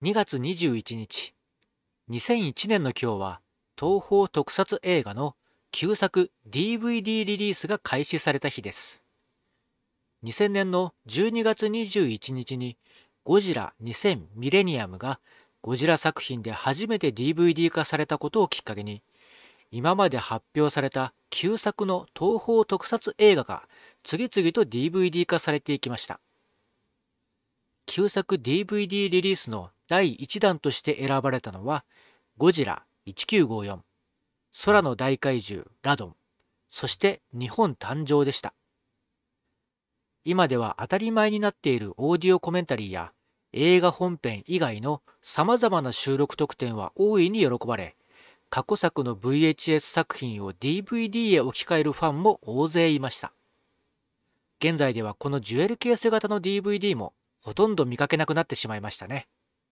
2月21日2001年の今日は東宝特撮映画の旧作 DVD リリースが開始された日です2000年の12月21日にゴジラ2000ミレニアムがゴジラ作品で初めて DVD 化されたことをきっかけに今まで発表された旧作の東宝特撮映画が次々と DVD 化されていきました旧作 DVD リリースの第1弾として選ばれたのはゴジラ1954空の大怪獣ラドンそして日本誕生でした今では当たり前になっているオーディオコメンタリーや映画本編以外のさまざまな収録特典は大いに喜ばれ過去作の VHS 作品を DVD へ置き換えるファンも大勢いました現在ではこのジュエルケース型の DVD もほとんど見かけなくなってしまいましたね